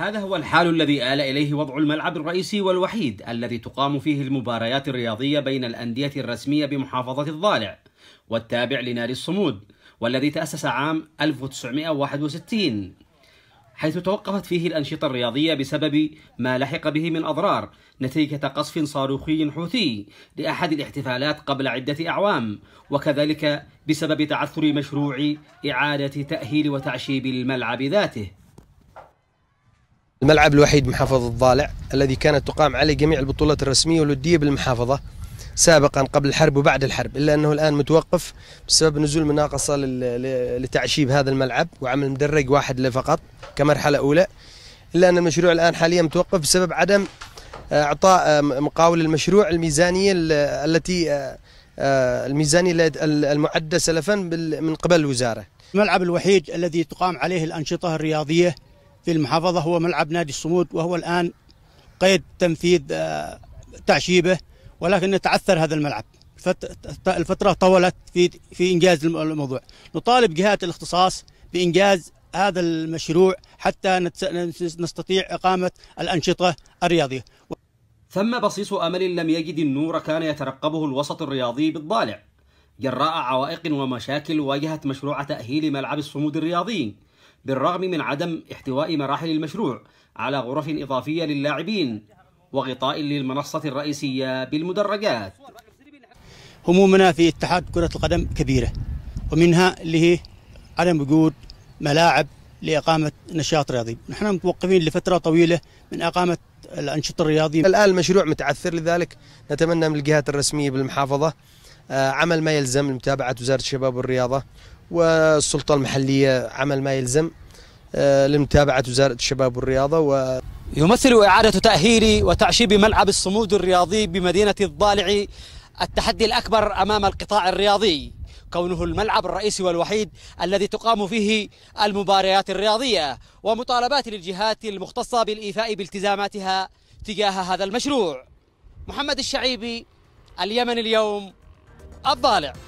هذا هو الحال الذي آل إليه وضع الملعب الرئيسي والوحيد الذي تقام فيه المباريات الرياضية بين الأندية الرسمية بمحافظة الضالع والتابع لنادي الصمود والذي تأسس عام 1961 حيث توقفت فيه الأنشطة الرياضية بسبب ما لحق به من أضرار نتيجة قصف صاروخي حوثي لأحد الاحتفالات قبل عدة أعوام وكذلك بسبب تعثر مشروع إعادة تأهيل وتعشيب الملعب ذاته الملعب الوحيد بمحافظة الضالع الذي كانت تقام عليه جميع البطولات الرسمية والودية بالمحافظة سابقا قبل الحرب وبعد الحرب إلا أنه الآن متوقف بسبب نزول مناقصة لتعشيب هذا الملعب وعمل مدرج واحد فقط كمرحلة أولى إلا أن المشروع الآن حاليا متوقف بسبب عدم آه، إعطاء آه، مقاول المشروع الميزانية التي آه، الميزانية المعدة سلفا من قبل الوزارة الملعب الوحيد الذي تقام عليه الأنشطة الرياضية في المحافظة هو ملعب نادي الصمود وهو الآن قيد تنفيذ آه، تعشيبه ولكن تعثر هذا الملعب الفترة طولت في في إنجاز الموضوع نطالب جهات الاختصاص بإنجاز هذا المشروع حتى نستطيع إقامة الأنشطة الرياضية ثم بصيص أمل لم يجد النور كان يترقبه الوسط الرياضي بالضالع جراء عوائق ومشاكل واجهت مشروع تأهيل ملعب الصمود الرياضي بالرغم من عدم احتواء مراحل المشروع على غرف إضافية للاعبين وغطاء للمنصة الرئيسية بالمدرجات همومنا في اتحاد كرة القدم كبيرة ومنها اللي هي عدم وجود ملاعب لإقامة نشاط رياضي نحن متوقفين لفترة طويلة من إقامة الأنشطة الرياضية الآن المشروع متعثر لذلك نتمنى من الجهات الرسمية بالمحافظة آه، عمل ما يلزم لمتابعة وزارة الشباب والرياضة والسلطة المحلية عمل ما يلزم آه، لمتابعة وزارة الشباب والرياضة و يمثل إعادة تأهيل وتعشيب ملعب الصمود الرياضي بمدينة الضالع التحدي الأكبر أمام القطاع الرياضي كونه الملعب الرئيسي والوحيد الذي تقام فيه المباريات الرياضية ومطالبات للجهات المختصة بالإيفاء بالتزاماتها تجاه هذا المشروع محمد الشعيبي اليمن اليوم الضالع